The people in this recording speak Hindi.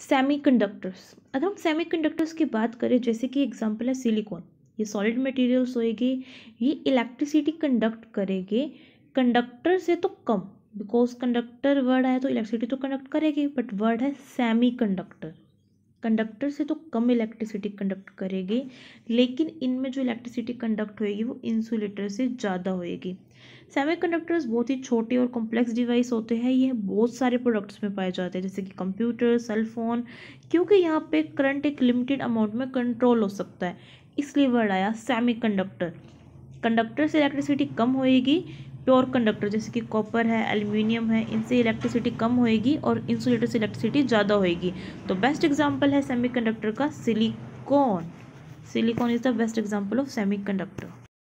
सेमी कंडक्टर्स अगर हम सेमी कंडक्टर्स की बात करें जैसे कि एग्जाम्पल है सिलिकॉन ये सॉलिड मटेरियल्स होएगी ये इलेक्ट्रिसिटी कंडक्ट करेंगे कंडक्टर से तो कम बिकॉज कंडक्टर वर्ड है तो इलेक्ट्रिसिटी तो कंडक्ट करेगी बट वर्ड है सेमी कंडक्टर कंडक्टर से तो कम इलेक्ट्रिसिटी कंडक्ट करेगी लेकिन इनमें जो इलेक्ट्रिसिटी कंडक्ट होएगी वो इंसुलेटर से ज़्यादा होएगी सेमीकंडक्टर्स बहुत ही छोटे और कॉम्प्लेक्स डिवाइस होते हैं यह बहुत सारे प्रोडक्ट्स में पाए जाते हैं जैसे कि कंप्यूटर सेलफोन क्योंकि यहाँ पे करंट एक लिमिटेड अमाउंट में कंट्रोल हो सकता है इसलिए वर्ड आया कंडक्टर कंडक्टर से इलेक्ट्रिसिटी कम होएगी प्योर कंडक्टर जैसे कि कॉपर है एल्यूमिनियम है इनसे इलेक्ट्रिसिटी कम होएगी और इंसुलेटर से इलेक्ट्रिसिटी ज़्यादा होएगी तो बेस्ट एग्जाम्पल है सेमीकंडक्टर का silicon silicon is the best example of semiconductor